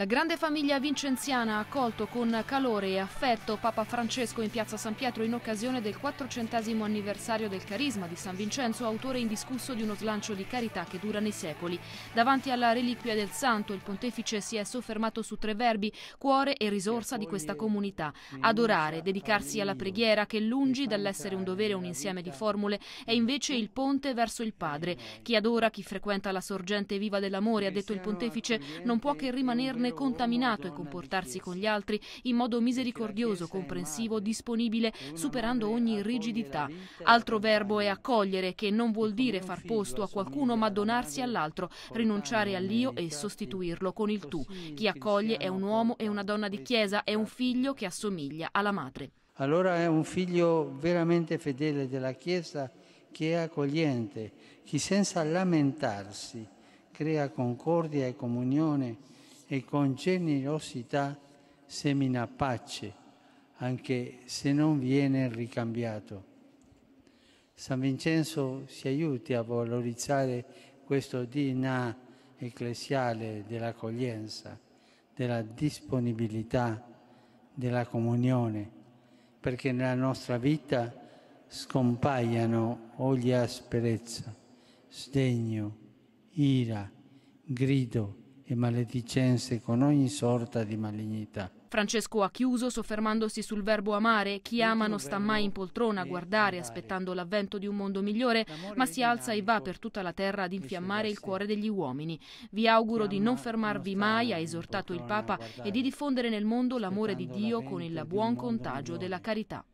La grande famiglia vincenziana ha accolto con calore e affetto Papa Francesco in piazza San Pietro in occasione del 400 anniversario del carisma di San Vincenzo, autore indiscusso di uno slancio di carità che dura nei secoli. Davanti alla reliquia del santo, il pontefice si è soffermato su tre verbi, cuore e risorsa di questa comunità. Adorare, dedicarsi alla preghiera che lungi dall'essere un dovere o un insieme di formule è invece il ponte verso il Padre. Chi adora, chi frequenta la sorgente viva dell'amore, ha detto il pontefice, non può che rimanerne essere contaminato e comportarsi con gli altri in modo misericordioso, comprensivo, disponibile, superando ogni rigidità. Altro verbo è accogliere, che non vuol dire far posto a qualcuno ma donarsi all'altro, rinunciare all'io e sostituirlo con il tu. Chi accoglie è un uomo e una donna di chiesa, è un figlio che assomiglia alla madre. Allora è un figlio veramente fedele della Chiesa che è accogliente, che senza lamentarsi crea concordia e comunione e con generosità semina pace, anche se non viene ricambiato. San Vincenzo si aiuti a valorizzare questo DNA ecclesiale dell'accoglienza, della disponibilità, della comunione, perché nella nostra vita scompaiano ogni asperezza, sdegno, ira, grido, e maledicenze con ogni sorta di malignità. Francesco ha chiuso soffermandosi sul verbo amare, chi ama non sta mai in poltrona a guardare aspettando l'avvento di un mondo migliore, ma si alza e va per tutta la terra ad infiammare il cuore degli uomini. Vi auguro di non fermarvi mai, ha esortato il Papa, e di diffondere nel mondo l'amore di Dio con il buon contagio della carità.